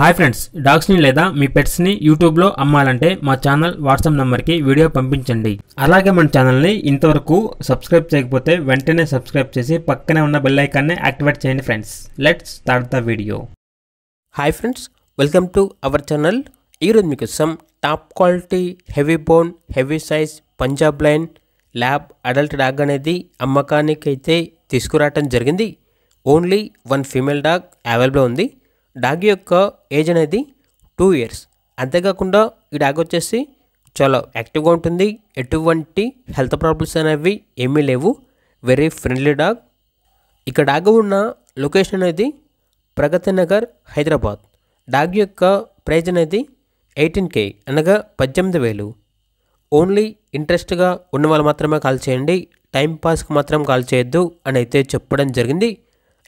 hi friends డాగ్స్ని లేదా మీ పెట్స్ని యూట్యూబ్లో అమ్మాలంటే మా ఛానల్ వాట్సాప్ నెంబర్కి వీడియో పంపించండి అలాగే మన ఛానల్ని ఇంతవరకు సబ్స్క్రైబ్ చేయకపోతే వెంటనే సబ్స్క్రైబ్ చేసి పక్కనే ఉన్న బెల్ ఐకాన్ని యాక్టివేట్ చేయండి friends let's start the video hi friends welcome to our channel ఈరోజు మీకోసం top quality heavy bone heavy size Punjab line lab adult dog అనేది అమ్మకానికి అయితే తీసుకురావటం జరిగింది only one female dog available ఉంది డాగ్ యొక్క ఏజ్ అనేది టూ ఇయర్స్ అంతేకాకుండా ఈ డాగ్ వచ్చేసి చాలా యాక్టివ్గా ఉంటుంది ఎటువంటి హెల్త్ ప్రాబ్లమ్స్ అనేవి ఏమీ లేవు వెరీ ఫ్రెండ్లీ డాగ్ ఇక డాగ్ ఉన్న లొకేషన్ అనేది ప్రగతి నగర్ హైదరాబాద్ డాగ్ యొక్క ప్రైజ్ అనేది ఎయిటీన్ కే అనగా పద్దెనిమిది వేలు ఓన్లీ ఇంట్రెస్ట్గా ఉన్న వాళ్ళు మాత్రమే కాల్ చేయండి టైం పాస్కి మాత్రం కాల్ చేయొద్దు అని అయితే చెప్పడం జరిగింది